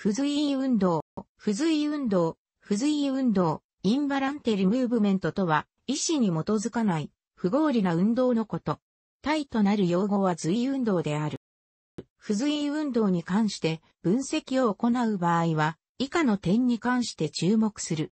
不随意運動、不随意運動、不随意運動、インバランテリムーブメントとは、意思に基づかない、不合理な運動のこと。イとなる用語は随意運動である。不随意運動に関して分析を行う場合は、以下の点に関して注目する。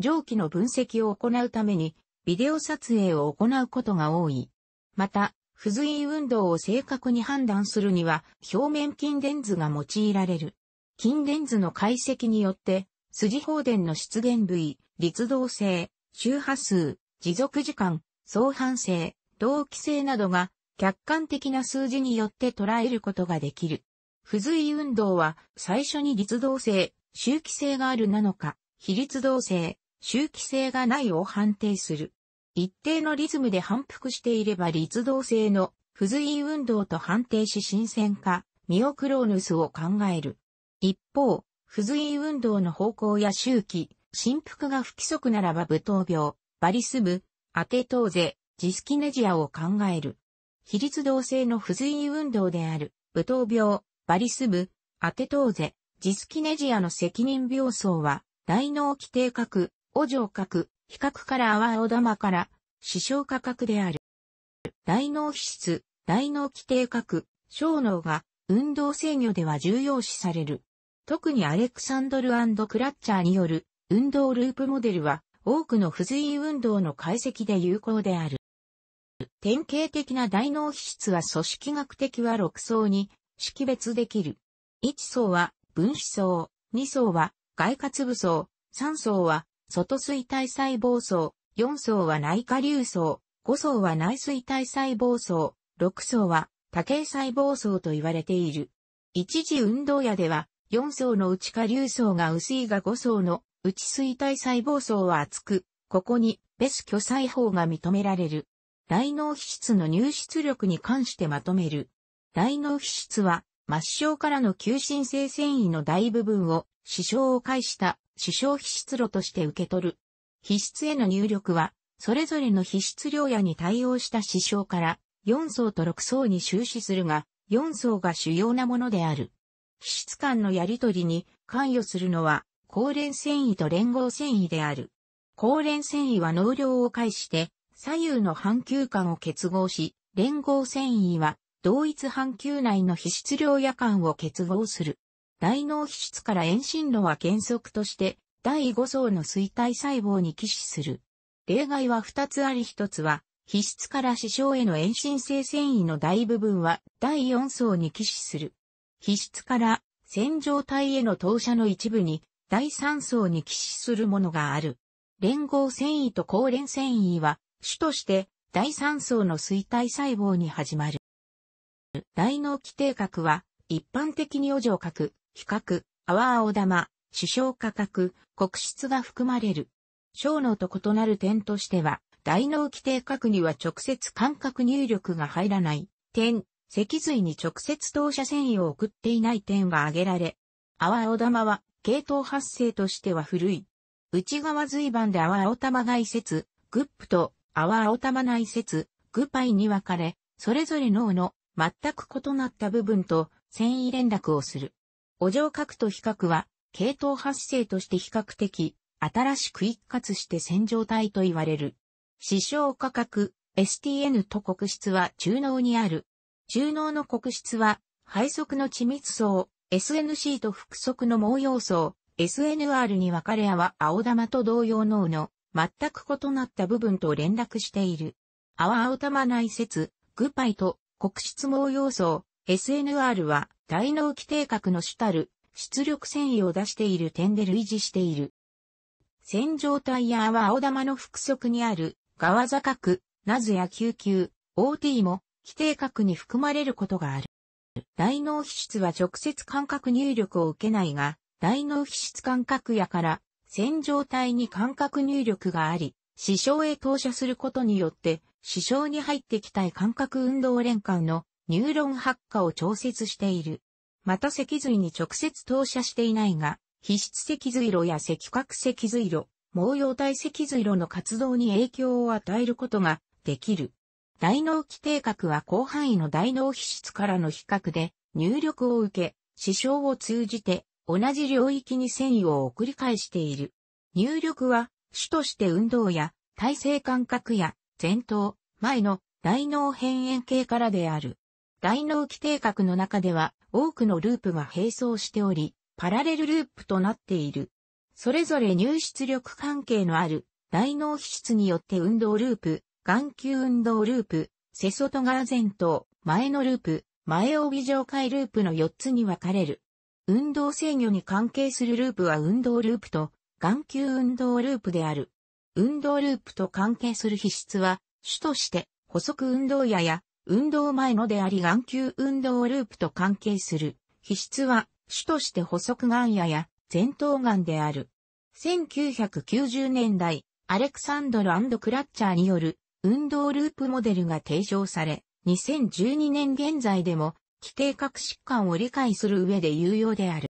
上記の分析を行うために、ビデオ撮影を行うことが多い。また、不随意運動を正確に判断するには、表面筋電図が用いられる。近レンズの解析によって、筋放電の出現部位、律動性、周波数、持続時間、相反性、同期性などが客観的な数字によって捉えることができる。不随運動は最初に律動性、周期性があるなのか、非立動性、周期性がないを判定する。一定のリズムで反復していれば律動性の不随運動と判定し新鮮化、ミオクローヌスを考える。一方、不随意運動の方向や周期、振幅が不規則ならば武闘病、バリス部、アテトーゼ、ジスキネジアを考える。比率動性の不随意運動である、武闘病、バリス部、アテトーゼ、ジスキネジアの責任病層は、大脳規定核、お上核、比較から泡お玉から、視床価格である。大脳皮質、大脳規定核、小脳が、運動制御では重要視される。特にアレクサンドルクラッチャーによる運動ループモデルは多くの不随運動の解析で有効である。典型的な大脳皮質は組織学的は6層に識別できる。1層は分子層、2層は外活部層、3層は外水体細胞層、4層は内下流層、5層は内水体細胞層、6層は多形細胞層と言われている。一時運動野では4層の内ち下流層が薄いが5層の内衰退細胞層は厚く、ここに別巨細胞が認められる。大脳皮質の入出力に関してまとめる。大脳皮質は末梢からの急進性繊維の大部分を支障を介した死傷皮質炉として受け取る。皮質への入力は、それぞれの皮質量野に対応した支障から4層と6層に収支するが、4層が主要なものである。皮質間のやりとりに関与するのは、高連繊維と連合繊維である。高連繊維は能量を介して左右の半球間を結合し、連合繊維は同一半球内の皮質量夜間を結合する。大脳皮質から遠心路は原則として第5層の衰退細胞に寄死する。例外は2つあり1つは、皮質から死傷への遠心性繊維の大部分は第4層に寄死する。皮質から線状体への投射の一部に第三層に寄死するものがある。連合繊維と高連繊維は主として第三層の衰退細胞に始まる。大脳基底核は一般的に余剰核、比較、泡青玉、主小価格、黒質が含まれる。小脳と異なる点としては、大脳基底核には直接感覚入力が入らない点脊髄に直接投射繊維を送っていない点は挙げられ、泡青玉は系統発生としては古い。内側髄番で泡青玉外接、グップと泡青玉内接、グパイに分かれ、それぞれ脳の全く異なった部分と繊維連絡をする。お上核と比較は、系統発生として比較的、新しく一括して線状体と言われる。視床価格、STN と黒質は中脳にある中納の国質は、配側の緻密層、SNC と腹側の毛様層、SNR に分かれわ青玉と同様のの、全く異なった部分と連絡している。泡青玉内節、グパイと黒質毛様層、SNR は、大脳基底核の主たる、出力繊維を出している点で類似している。線状体や泡青玉の腹側にある、側座角、ナズや救急、OT も、規定核に含まれることがある。大脳皮質は直接感覚入力を受けないが、大脳皮質感覚野から線状体に感覚入力があり、視床へ投射することによって、視床に入ってきたい感覚運動連間のニューロン発火を調節している。また脊髄に直接投射していないが、皮質脊髄路や脊角脊髄路、毛様体脊髄路の活動に影響を与えることができる。大脳基底核は広範囲の大脳皮質からの比較で入力を受け、視床を通じて同じ領域に繊維を送り返している。入力は主として運動や体制感覚や前頭、前の大脳辺縁系からである。大脳基底核の中では多くのループが並走しており、パラレルループとなっている。それぞれ入出力関係のある大脳皮質によって運動ループ、眼球運動ループ、セソト側前頭、前のループ、前帯上回ループの4つに分かれる。運動制御に関係するループは運動ループと眼球運動ループである。運動ループと関係する皮質は、主として補足運動やや運動前のであり眼球運動ループと関係する。皮質は主として補足眼やや前頭眼である。1990年代、アレクサンドルクラッチャーによる運動ループモデルが提唱され、2012年現在でも、規定核疾患を理解する上で有用である。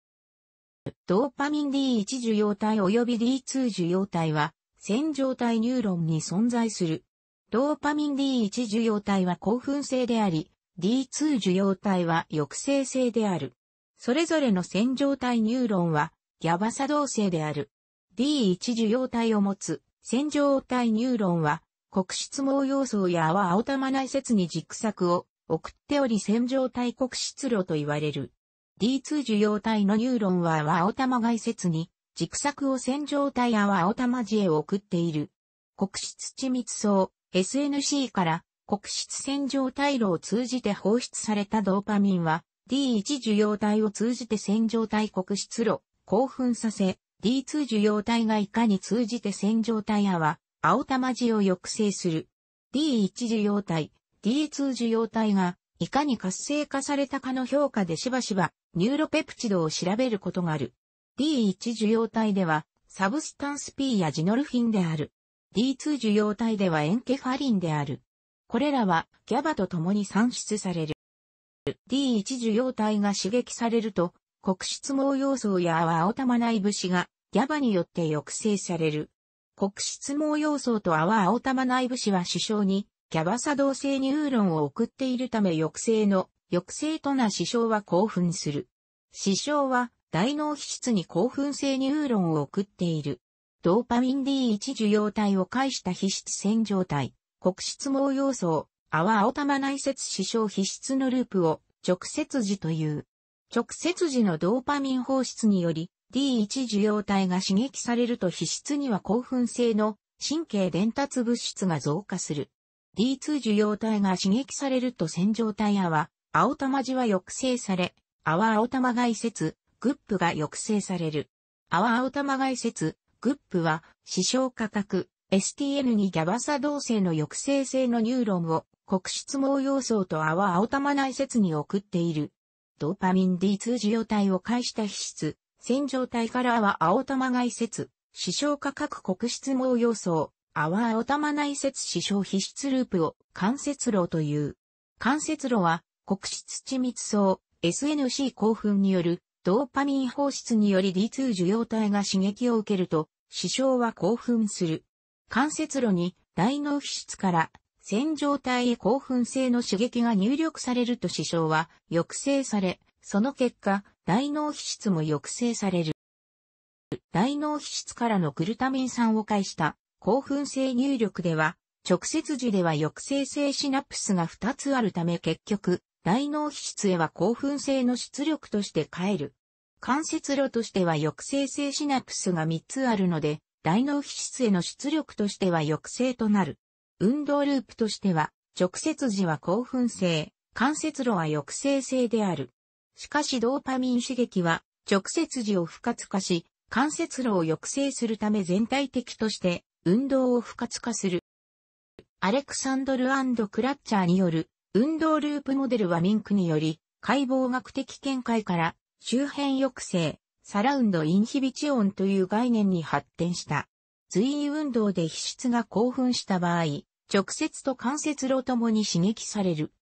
ドーパミン D1 受容体及び D2 受容体は、線状体ニューロンに存在する。ドーパミン D1 受容体は興奮性であり、D2 受容体は抑制性である。それぞれの線状体ニューロンは、ギャバ作動性である。D1 受容体を持つ線状体ニューロンは、国質毛様相や泡青玉内説に軸索を送っており線状体国質路と言われる。D2 受容体のニューロンは泡青玉外説に軸索を線状体泡青玉地へ送っている。国質緻密層 SNC から国質線状体路を通じて放出されたドーパミンは D1 受容体を通じて線状体国質路興奮させ D2 受容体がいかに通じて線状体泡青玉字を抑制する。D1 受容体、D2 受容体が、いかに活性化されたかの評価でしばしば、ニューロペプチドを調べることがある。D1 受容体では、サブスタンス P やジノルフィンである。D2 受容体ではエンケファリンである。これらはギャバと共に産出される。D1 受容体が刺激されると、黒質毛要素や青玉内部子がギャバによって抑制される。国質毛様相と泡青玉内部子は首相に、キャバ作動性ニューロンを送っているため抑制の、抑制とな死傷は興奮する。死傷は、大脳皮質に興奮性ニューロンを送っている。ドーパミン D1 受容体を介した皮質洗浄体、国質毛様相、泡青玉内節死傷皮質のループを、直接時という。直接時のドーパミン放出により、D1 受容体が刺激されると皮質には興奮性の神経伝達物質が増加する。D2 受容体が刺激されると洗浄体やは、青玉じは抑制され、アワ青玉外説、グップが抑制される。アワ青玉外説、グップは、視床価格、STN にギャバサ同性の抑制性のニューロンを、黒質毛様相とアワ青玉内説に送っている。ドーパミン D2 受容体を介した皮質、戦場隊からは青玉外接、死傷価格国質網予想、アワ青玉内接死傷皮質ループを関節炉という。関節炉は国質緻密層、SNC 興奮によるドーパミン放出により D2 受容体が刺激を受けると、死傷は興奮する。関節炉に大脳皮質から洗浄体へ興奮性の刺激が入力されると死傷は抑制され、その結果、大脳皮質も抑制される。大脳皮質からのグルタミン酸を介した興奮性入力では、直接時では抑制性シナプスが2つあるため結局、大脳皮質へは興奮性の出力として変える。関節路としては抑制性シナプスが3つあるので、大脳皮質への出力としては抑制となる。運動ループとしては、直接時は興奮性、関節路は抑制性である。しかしドーパミン刺激は直接時を不活化し、関節路を抑制するため全体的として運動を不活化する。アレクサンドルクラッチャーによる運動ループモデルはミンクにより解剖学的見解から周辺抑制、サラウンドインヒビチオンという概念に発展した。随意運動で皮質が興奮した場合、直接と関節路ともに刺激される。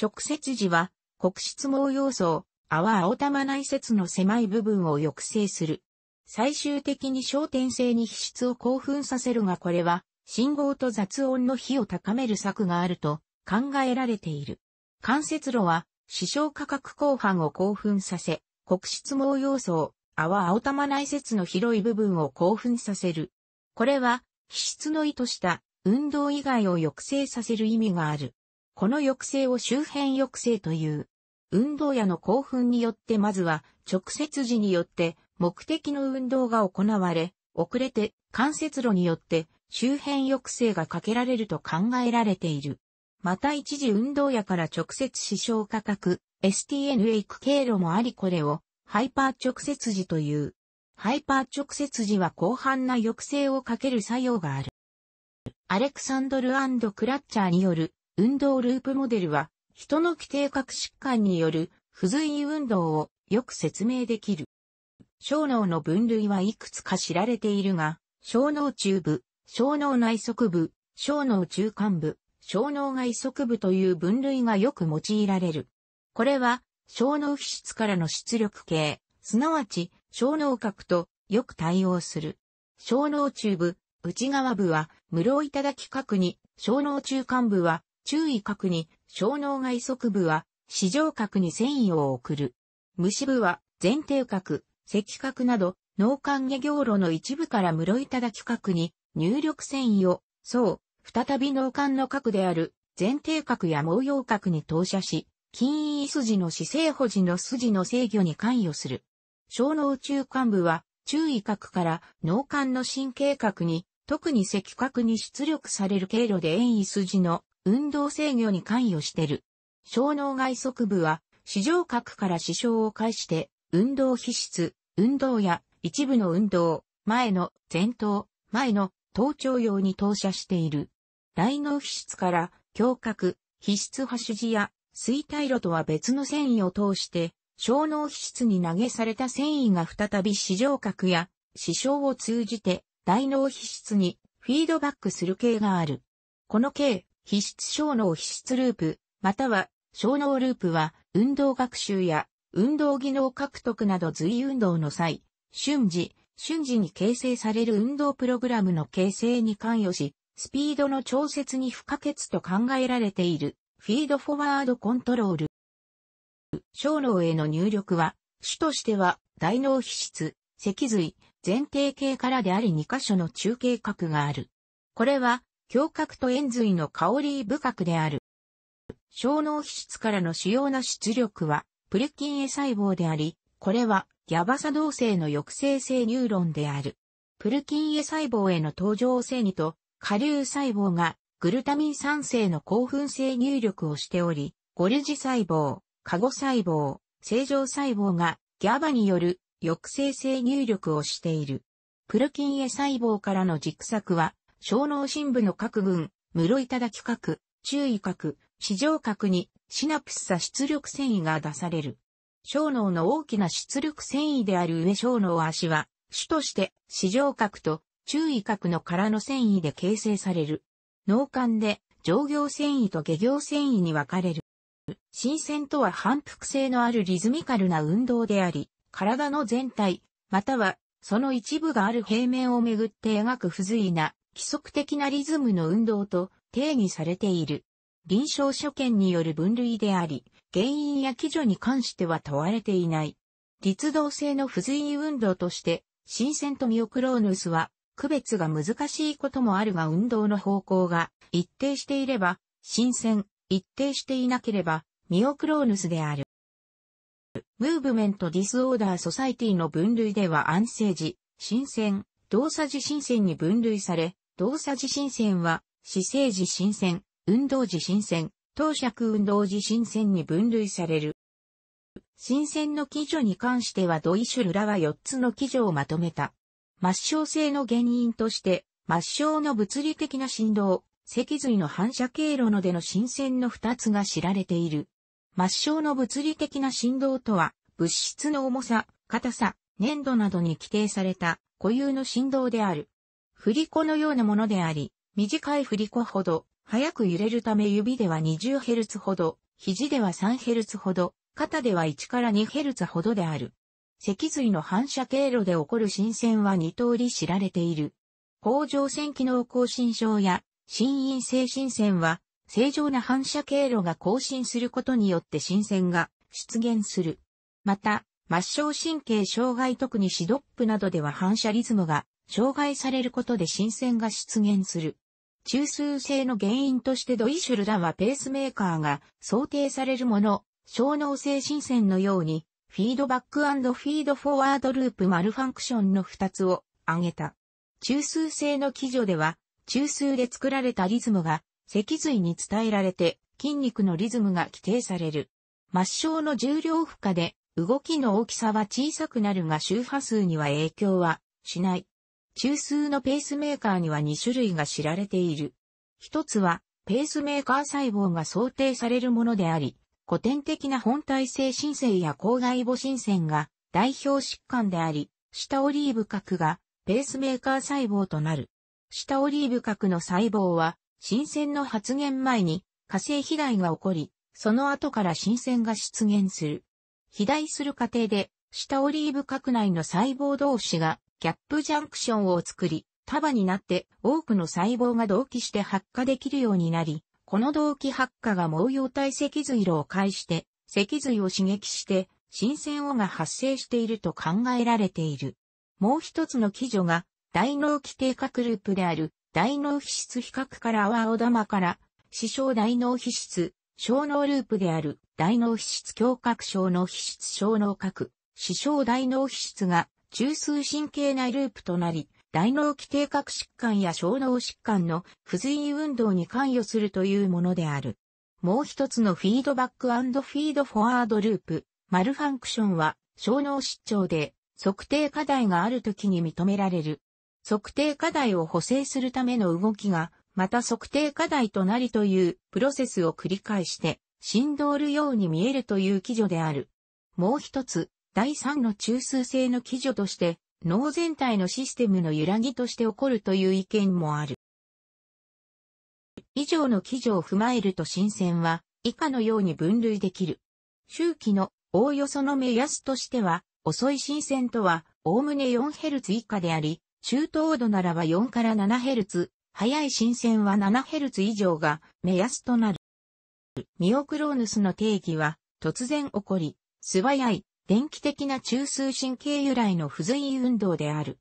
直接時は、黒質毛要素泡青玉内節の狭い部分を抑制する。最終的に焦点性に皮質を興奮させるがこれは、信号と雑音の比を高める策があると考えられている。関節路は、視床価格後半を興奮させ、黒質毛要素泡青玉内節の広い部分を興奮させる。これは、皮質の意図した運動以外を抑制させる意味がある。この抑制を周辺抑制という。運動やの興奮によってまずは直接時によって目的の運動が行われ、遅れて関節路によって周辺抑制がかけられると考えられている。また一時運動やから直接支障価格 STN へ行く経路もありこれをハイパー直接時という。ハイパー直接時は広範な抑制をかける作用がある。アレクサンドルクラッチャーによる運動ループモデルは人の規定核疾患による不随意運動をよく説明できる。小脳の分類はいくつか知られているが、小脳中部、小脳内側部、小脳中間部、小脳外側部という分類がよく用いられる。これは、小脳皮質からの出力系、すなわち、小脳核とよく対応する。小脳中部、内側部は、無いただき核に、小脳中間部は、注意核に、小脳外側部は、視上角に繊維を送る。虫部は、前庭角、赤角など、脳管下行路の一部から室け角に、入力繊維を、そう、再び脳管の角である、前庭角や毛様角に投射し、筋胃筋の姿勢保持の筋の制御に関与する。小脳中間部は、中位角から脳幹の神経角に、特に赤角に出力される経路で遠位筋の運動制御に関与してる。小脳外側部は、視上核から視床を介して、運動皮質、運動や一部の運動、前の前頭、前の頭頂用に投射している。大脳皮質から胸郭、皮質波時や水体路とは別の繊維を通して、小脳皮質に投げされた繊維が再び視上核や視床を通じて大脳皮質にフィードバックする系がある。この系、皮質小脳皮質ループ、または小脳ループは、運動学習や運動技能獲得など随運動の際、瞬時、瞬時に形成される運動プログラムの形成に関与し、スピードの調節に不可欠と考えられている、フィードフォワードコントロール。小脳への入力は、主としては、大脳皮質、脊髄、前提系からであり2箇所の中継核がある。これは、胸郭と塩髄の香り深くである。小脳皮質からの主要な出力は、プルキンエ細胞であり、これは、ギャバサ動性の抑制性ニューロンである。プルキンエ細胞への登場性にと、下流細胞がグルタミン酸性の興奮性入力をしており、ゴルジ細胞、カゴ細胞、正常細胞がギャバによる抑制性入力をしている。プルキンエ細胞からの軸索は小脳深部の各群、室井き核、注意核、市場核にシナプス差出力繊維が出される。小脳の大きな出力繊維である上小脳足は、主として市場核と注意核の殻の繊維で形成される。脳幹で上行繊維と下行繊維に分かれる。新鮮とは反復性のあるリズミカルな運動であり、体の全体、またはその一部がある平面をめぐって描く不随な規則的なリズムの運動と定義されている。臨床所見による分類であり、原因や基準に関しては問われていない。律動性の不随意運動として、新鮮とミオクローヌスは、区別が難しいこともあるが運動の方向が一定していれば、新鮮、一定していなければ、ミオクローヌスである。ムーブメントディスオーダーソサイティの分類では安静時、新鮮、動作時新鮮に分類され、動作地震線は、姿勢地震線、運動地震線、当尺運動地震線に分類される。新線の基準に関してはドイシュルラは4つの基準をまとめた。末梢性の原因として、末梢の物理的な振動、脊髄の反射経路のでの新線の2つが知られている。末梢の物理的な振動とは、物質の重さ、硬さ、粘度などに規定された固有の振動である。振り子のようなものであり、短い振り子ほど、早く揺れるため指では 20Hz ほど、肘では 3Hz ほど、肩では1から 2Hz ほどである。脊髄の反射経路で起こる新線は2通り知られている。甲状腺機能更新症や、心因性新線は、正常な反射経路が更新することによって新線が出現する。また、末梢神経障害特にシドップなどでは反射リズムが障害されることで新鮮が出現する。中枢性の原因としてドイシュルダはペースメーカーが想定されるもの、小脳性新鮮のように、フィードバックフィードフォワードループマルファンクションの2つを挙げた。中枢性の基準では、中枢で作られたリズムが脊髄に伝えられて筋肉のリズムが規定される。末梢の重量負荷で動きの大きさは小さくなるが周波数には影響はしない。中枢のペースメーカーには2種類が知られている。一つは、ペースメーカー細胞が想定されるものであり、古典的な本体性新生や抗外母新線が代表疾患であり、下オリーブ核がペースメーカー細胞となる。下オリーブ核の細胞は、新鮮の発現前に火星肥大が起こり、その後から新鮮が出現する。肥大する過程で、下オリーブ核内の細胞同士がキャップジャンクションを作り、束になって多くの細胞が同期して発火できるようになり、この同期発火が毛様体脊髄炉を介して、脊髄を刺激して、新鮮をが発生していると考えられている。もう一つの基準が、大脳基底核グループである、大脳皮質比較から青玉から、死傷大脳皮質、小脳ループである、大脳皮質胸郭小脳皮質小脳核、死傷大脳皮質が中枢神経内ループとなり、大脳基底核疾患や小脳疾患の不随運動に関与するというものである。もう一つのフィードバックフィードフォワードループ、マルファンクションは、小脳失調で測定課題があるときに認められる。測定課題を補正するための動きが、また測定課題となりというプロセスを繰り返して、振動るように見えるという基準である。もう一つ、第3の中枢性の基準として、脳全体のシステムの揺らぎとして起こるという意見もある。以上の基準を踏まえると新鮮は、以下のように分類できる。周期のおおよその目安としては、遅い新鮮とは、おおむね 4Hz 以下であり、中等度ならば4から 7Hz、早い新鮮は 7Hz 以上が目安となる。ミオクローヌスの定義は、突然起こり、素早い、電気的な中枢神経由来の不随意運動である。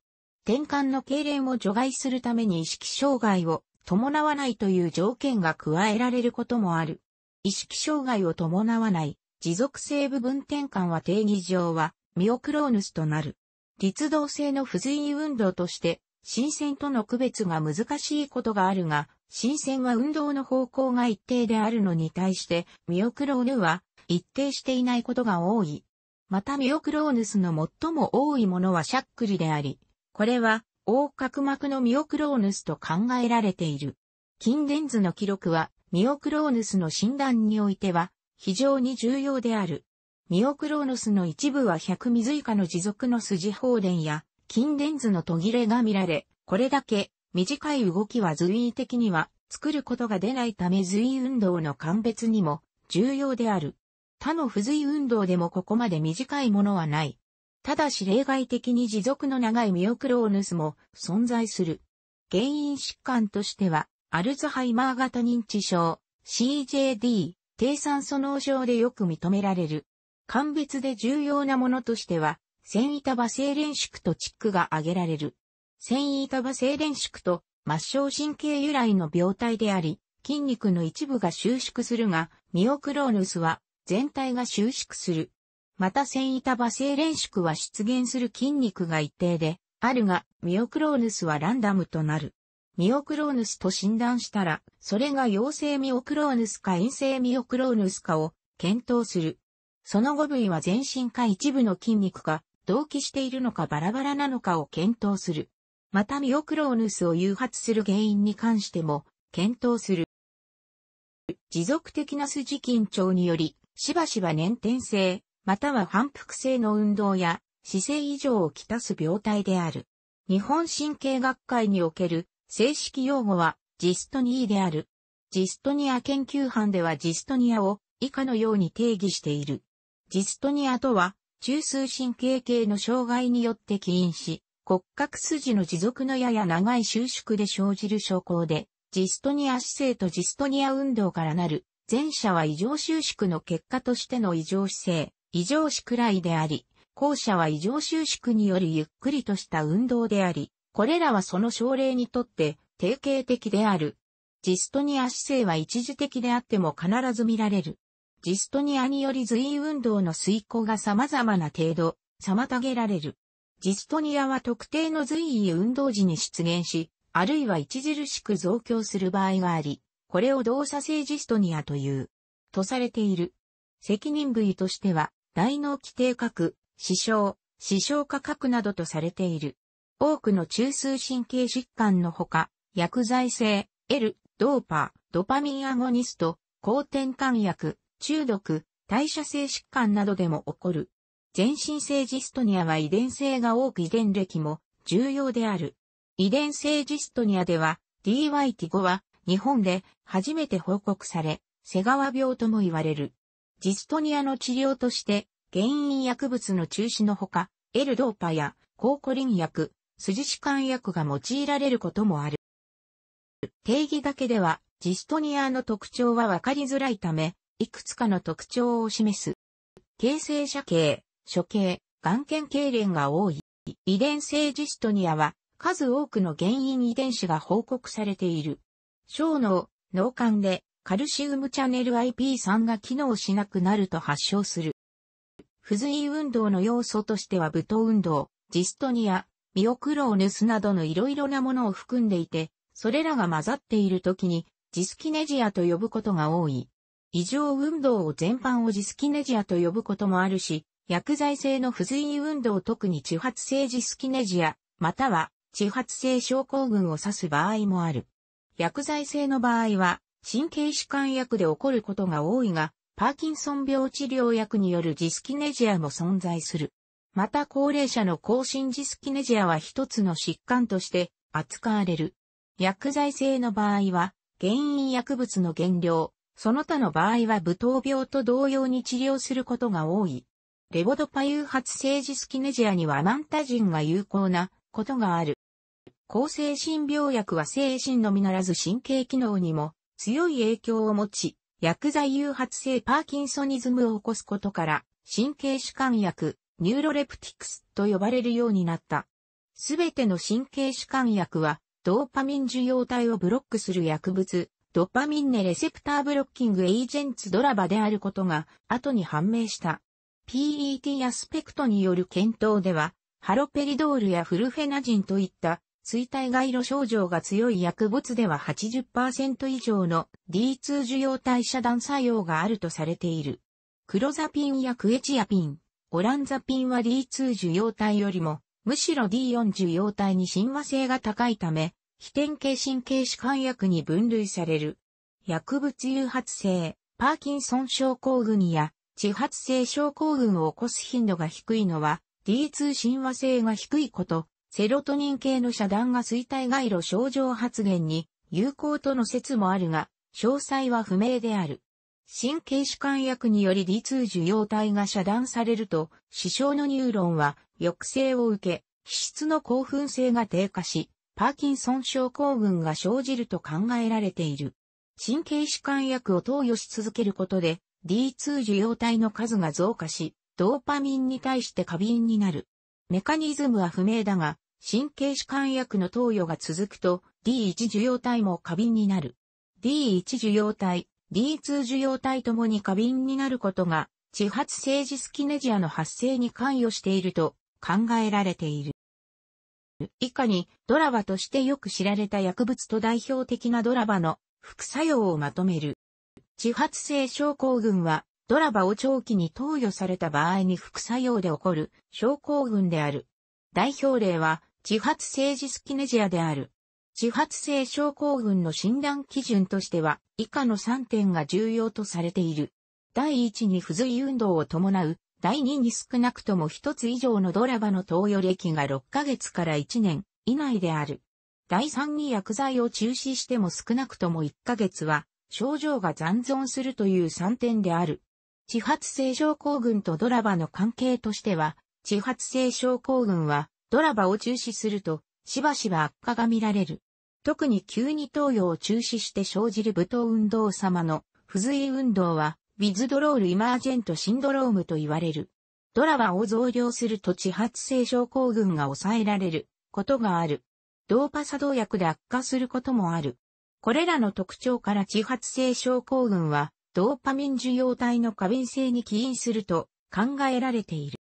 転換の痙攣を除外するために意識障害を伴わないという条件が加えられることもある。意識障害を伴わない持続性部分転換は定義上はミオクローヌスとなる。律動性の不随意運動として、新鮮との区別が難しいことがあるが、新鮮は運動の方向が一定であるのに対して、ミオクローヌは一定していないことが多い。またミオクローヌスの最も多いものはシャックリであり、これは、横隔膜のミオクローヌスと考えられている。筋電図の記録は、ミオクローヌスの診断においては、非常に重要である。ミオクローヌスの一部は100水以下の持続の筋放電や、筋電図の途切れが見られ、これだけ、短い動きは随意的には、作ることが出ないため随意運動の鑑別にも、重要である。他の付随運動でもここまで短いものはない。ただし例外的に持続の長いミオクローヌスも存在する。原因疾患としては、アルツハイマー型認知症、CJD、低酸素脳症でよく認められる。鑑別で重要なものとしては、維板場性連縮とチックが挙げられる。維板場性連縮と末梢神経由来の病態であり、筋肉の一部が収縮するが、ミオクローヌスは全体が収縮する。また線板馬性連縮は出現する筋肉が一定で、あるが、ミオクローヌスはランダムとなる。ミオクローヌスと診断したら、それが陽性ミオクローヌスか陰性ミオクローヌスかを検討する。その5部位は全身か一部の筋肉か、同期しているのかバラバラなのかを検討する。またミオクローヌスを誘発する原因に関しても、検討する。持続的な筋緊張により、しばしば粘点性、または反復性の運動や姿勢異常をきたす病態である。日本神経学会における正式用語はジストニーである。ジストニア研究班ではジストニアを以下のように定義している。ジストニアとは中枢神経系の障害によって起因し、骨格筋の持続のやや長い収縮で生じる症候で、ジストニア姿勢とジストニア運動からなる前者は異常収縮の結果としての異常姿勢、異常視くらいであり、後者は異常収縮によりゆっくりとした運動であり、これらはその症例にとって定型的である。ジストニア姿勢は一時的であっても必ず見られる。ジストニアにより随意運動の遂行が様々な程度、妨げられる。ジストニアは特定の随意運動時に出現し、あるいは著しく増強する場合があり、これを動作性ジストニアという、とされている。責任部位としては、大脳基底核、死傷、死傷化核などとされている。多くの中枢神経疾患のほか、薬剤性、L、ドーパ、ドパミンアゴニスト、抗転換薬、中毒、代謝性疾患などでも起こる。全身性ジストニアは遺伝性が多く遺伝歴も重要である。遺伝性ジストニアでは DYT5 は日本で初めて報告され、瀬川病とも言われる。ジストニアの治療として、原因薬物の中止のほか、エルドーパや抗コリン薬、筋弛緩薬が用いられることもある。定義だけでは、ジストニアの特徴はわかりづらいため、いくつかの特徴を示す。形成者形、処形、眼瞼痙攣が多い。遺伝性ジストニアは、数多くの原因遺伝子が報告されている。小脳、脳幹でカルシウムチャネル IP3 が機能しなくなると発症する。不随運動の要素としては武闘運動、ジストニア、ミオクローヌスなどのいろいろなものを含んでいて、それらが混ざっている時にジスキネジアと呼ぶことが多い。異常運動を全般をジスキネジアと呼ぶこともあるし、薬剤性の不随運動特に地発性ジスキネジア、または地発性症候群を指す場合もある。薬剤性の場合は、神経弛緩薬で起こることが多いが、パーキンソン病治療薬によるジスキネジアも存在する。また高齢者の更新ジスキネジアは一つの疾患として扱われる。薬剤性の場合は、原因薬物の減量、その他の場合は武闘病と同様に治療することが多い。レボドパ誘発性ジスキネジアにはアマンタジンが有効なことがある。抗精神病薬は精神のみならず神経機能にも強い影響を持ち、薬剤誘発性パーキンソニズムを起こすことから、神経主管薬、ニューロレプティクスと呼ばれるようになった。すべての神経主管薬は、ドーパミン受容体をブロックする薬物、ドパミンネレセプターブロッキングエージェンツドラバであることが後に判明した。PET アスペクトによる検討では、ハロペリドールやフルフェナジンといった衰退外路症状が強い薬物では80%以上の D2 受容体遮断作用があるとされている。クロザピンやクエチアピン、オランザピンは D2 受容体よりも、むしろ D4 受容体に親和性が高いため、非典型神経弛緩薬に分類される。薬物誘発性、パーキンソン症候群や、地発性症候群を起こす頻度が低いのは、D2 親和性が低いこと、セロトニン系の遮断が衰退外路症状発現に有効との説もあるが、詳細は不明である。神経主緩薬により D2 受容体が遮断されると、死傷のニューロンは抑制を受け、皮質の興奮性が低下し、パーキンソン症候群が生じると考えられている。神経主緩薬を投与し続けることで、D2 受容体の数が増加し、ドーパミンに対して過敏になる。メカニズムは不明だが、神経弛管薬の投与が続くと D1 受容体も過敏になる。D1 受容体、D2 受容体ともに過敏になることが、地発性ジスキネジアの発生に関与していると考えられている。以下にドラバとしてよく知られた薬物と代表的なドラバの副作用をまとめる。地発性症候群はドラバを長期に投与された場合に副作用で起こる症候群である。代表例は、自発性ジスキネジアである。自発性症候群の診断基準としては、以下の3点が重要とされている。第1に不随運動を伴う。第2に少なくとも1つ以上のドラバの投与歴が6ヶ月から1年以内である。第3に薬剤を中止しても少なくとも1ヶ月は症状が残存するという3点である。地発性症候群とドラバの関係としては、地発性症候群はドラバを中止すると、しばしば悪化が見られる。特に急に投与を中止して生じる武闘運動様の不随運動は、ウィズドロールイマージェントシンドロームと言われる。ドラバを増量すると地発性症候群が抑えられることがある。ドーパ作動薬で悪化することもある。これらの特徴から地発性症候群はドーパミン受容体の過敏性に起因すると考えられている。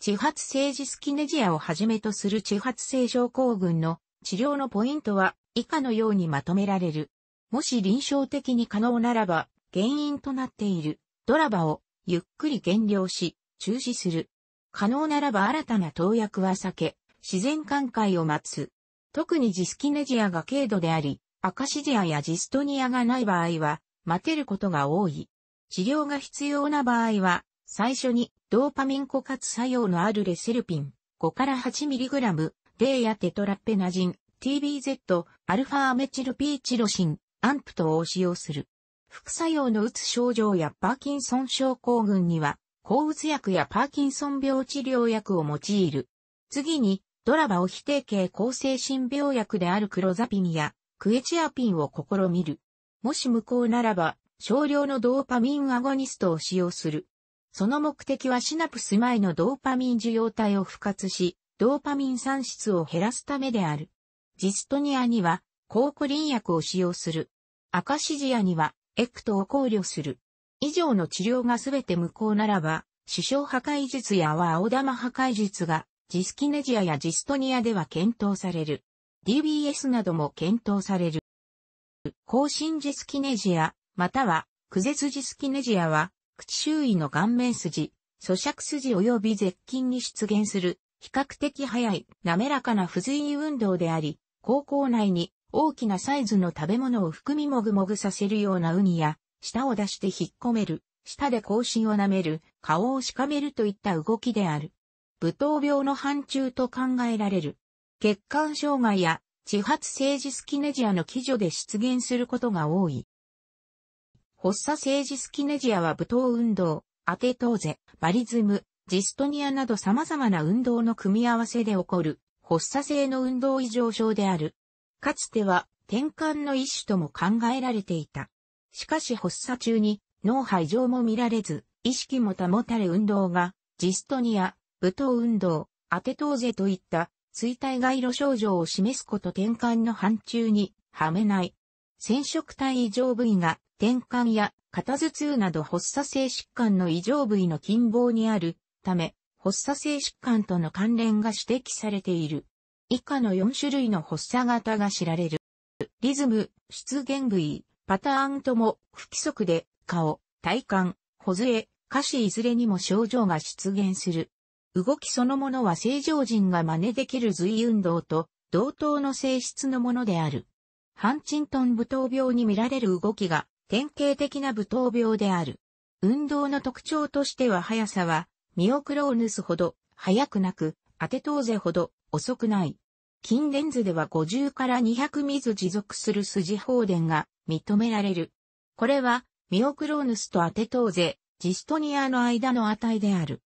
地発性ジスキネジアをはじめとする地発性症候群の治療のポイントは以下のようにまとめられる。もし臨床的に可能ならば、原因となっているドラバをゆっくり減量し、中止する。可能ならば新たな投薬は避け、自然寛解を待つ。特にジスキネジアが軽度であり、アカシジアやジストニアがない場合は、待てることが多い。治療が必要な場合は、最初にドーパミン枯渇作用のあるレセルピン 5-8mg、デイやテトラペナジン、TBZ、アルファアメチルピーチロシン、アンプトを使用する。副作用のうつ症状やパーキンソン症候群には、抗うつ薬やパーキンソン病治療薬を用いる。次に、ドラバを非定型抗精神病薬であるクロザピンやクエチアピンを試みる。もし無効ならば、少量のドーパミンアゴニストを使用する。その目的はシナプス前のドーパミン受容体を復活し、ドーパミン産出を減らすためである。ジストニアには、抗コリン薬を使用する。アカシジアには、エクトを考慮する。以上の治療がすべて無効ならば、首相破壊術やは青玉破壊術が、ジスキネジアやジストニアでは検討される。DBS なども検討される。後進ジスキネジア、または、クゼスジスキネジアは、口周囲の顔面筋、咀嚼筋及び舌筋に出現する、比較的早い、滑らかな不随意運動であり、高校内に大きなサイズの食べ物を含みもぐもぐさせるようなウニや、舌を出して引っ込める、舌で口唇を舐める、顔をしかめるといった動きである。武闘病の範疇と考えられる。血管障害や地発政治スキネジアの基準で出現することが多い。発作政治スキネジアは武闘運動、アテトーゼ、バリズム、ジストニアなど様々な運動の組み合わせで起こる発作性の運動異常症である。かつては転換の一種とも考えられていた。しかし発作中に脳廃異も見られず、意識も保たれ運動が、ジストニア、武闘運動、アテトーゼといった衰退外路症状を示すこと転換の範疇にはめない。染色体異常部位が転換や肩頭痛など発作性疾患の異常部位の近傍にあるため、発作性疾患との関連が指摘されている。以下の4種類の発作型が知られる。リズム、出現部位、パターンとも不規則で、顔、体幹、ほずえ、下肢いずれにも症状が出現する。動きそのものは正常人が真似できる随運動と同等の性質のものである。ハンチントン舞踏病に見られる動きが典型的な舞踏病である。運動の特徴としては速さは、ミオクローヌスほど速くなく、アテトーゼほど遅くない。近レンズでは50から200ミズ持続する筋放電が認められる。これはミオクローヌスとアテトーゼ、ジストニアの間の値である。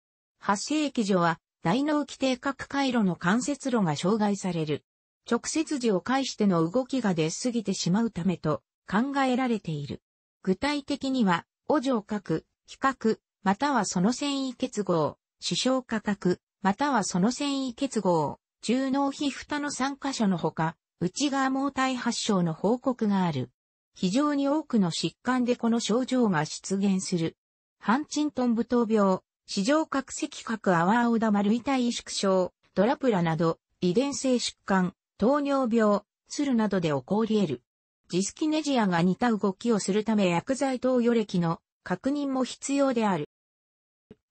発生液所は、大脳基底核回路の関節路が障害される。直接時を介しての動きが出過ぎてしまうためと考えられている。具体的には、お上核、比較、またはその繊維結合、視床価格、またはその繊維結合、中脳皮蓋の3箇所のほか、内側毛体発症の報告がある。非常に多くの疾患でこの症状が出現する。ハンチントン舞踏病、市場角石核アワーオダ丸遺体萎縮症、ドラプラなど、遺伝性疾患、糖尿病、ツルなどで起こり得る。ジスキネジアが似た動きをするため薬剤投与歴の確認も必要である。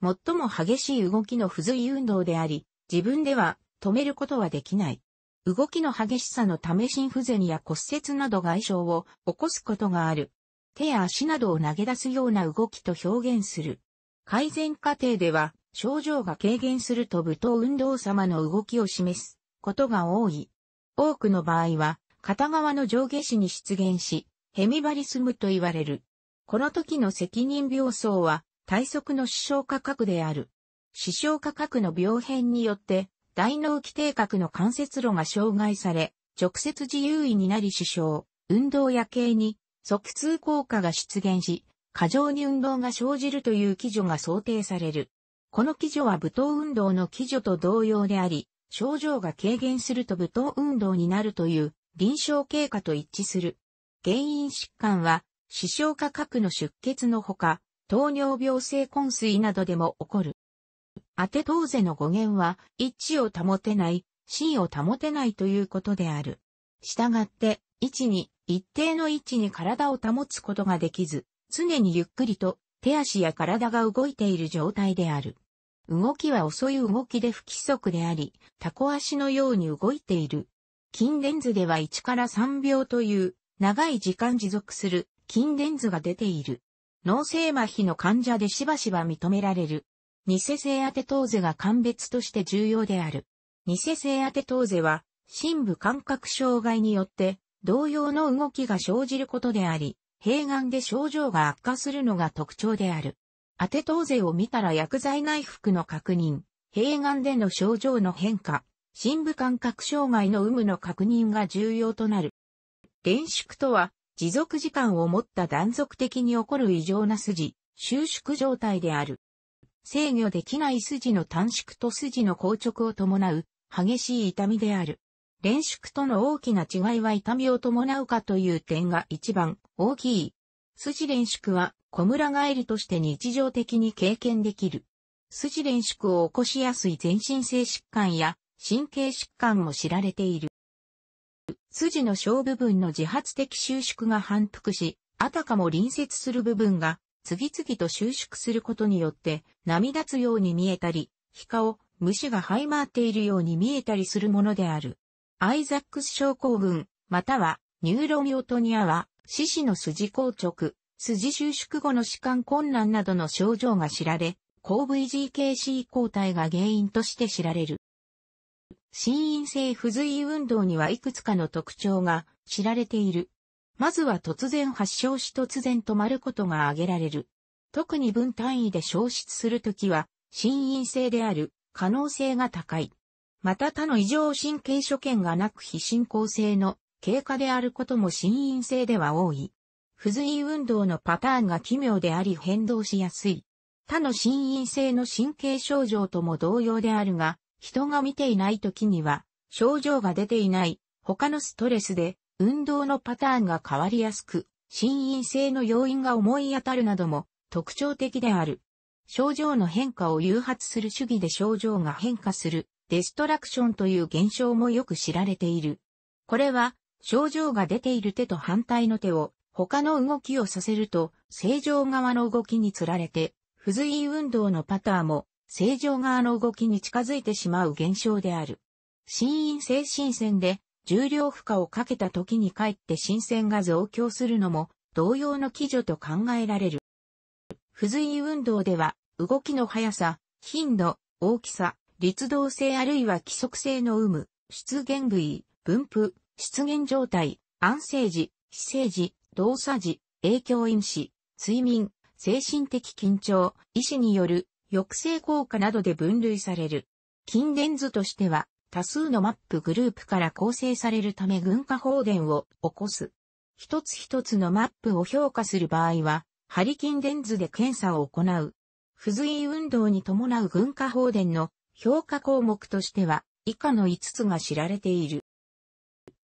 最も激しい動きの不随運動であり、自分では止めることはできない。動きの激しさのため心不全や骨折など外傷を起こすことがある。手や足などを投げ出すような動きと表現する。改善過程では、症状が軽減すると舞踏運動様の動きを示すことが多い。多くの場合は、片側の上下肢に出現し、ヘミバリスムと言われる。この時の責任病層は、体側の視床価格である。視床価格の病変によって、大脳基底核の関節路が障害され、直接自由位になり死傷、運動や形に、側通効果が出現し、過剰に運動が生じるという基準が想定される。この基準は武闘運動の基準と同様であり、症状が軽減すると武闘運動になるという臨床経過と一致する。原因疾患は、視床下核の出血のほか、糖尿病性昏睡などでも起こる。アテトーゼの語源は、一致を保てない、真を保てないということである。したがって、位置に、一定の位置に体を保つことができず、常にゆっくりと手足や体が動いている状態である。動きは遅い動きで不規則であり、タコ足のように動いている。筋電図では1から3秒という長い時間持続する筋電図が出ている。脳性麻痺の患者でしばしば認められる。偽性アテトーゼが鑑別として重要である。偽性アテトーゼは、深部感覚障害によって、同様の動きが生じることであり、併願で症状が悪化するのが特徴である。アテトーゼを見たら薬剤内服の確認、併願での症状の変化、深部感覚障害の有無の確認が重要となる。連縮とは、持続時間を持った断続的に起こる異常な筋、収縮状態である。制御できない筋の短縮と筋の硬直を伴う激しい痛みである。連縮との大きな違いは痛みを伴うかという点が一番大きい。筋連縮は小村帰りとして日常的に経験できる。筋連縮を起こしやすい全身性疾患や神経疾患も知られている。筋の小部分の自発的収縮が反復し、あたかも隣接する部分が次々と収縮することによって波立つように見えたり、皮下を虫が這い回っているように見えたりするものである。アイザックス症候群、またはニューロミオトニアは四肢の筋硬直、筋収縮後の弛緩困難などの症状が知られ、抗 VGKC 抗体が原因として知られる。心因性不随意運動にはいくつかの特徴が知られている。まずは突然発症し突然止まることが挙げられる。特に分単位で消失するときは、心因性である可能性が高い。また他の異常神経所見がなく非進行性の経過であることも心因性では多い。不随運動のパターンが奇妙であり変動しやすい。他の心因性の神経症状とも同様であるが、人が見ていない時には、症状が出ていない、他のストレスで、運動のパターンが変わりやすく、心因性の要因が思い当たるなども特徴的である。症状の変化を誘発する主義で症状が変化する、デストラクションという現象もよく知られている。これは、症状が出ている手と反対の手を他の動きをさせると正常側の動きにつられて不随運動のパターンも正常側の動きに近づいてしまう現象である。心因性心線で重量負荷をかけた時にかえって心線が増強するのも同様の基準と考えられる。不随運動では動きの速さ、頻度、大きさ、律動性あるいは規則性の有無、出現部位、分布、出現状態、安静時、非静時、動作時、影響因子、睡眠、精神的緊張、意志による抑制効果などで分類される。筋電図としては、多数のマップグループから構成されるため群化放電を起こす。一つ一つのマップを評価する場合は、ハリキン電図で検査を行う。不随運動に伴う群化放電の評価項目としては、以下の5つが知られている。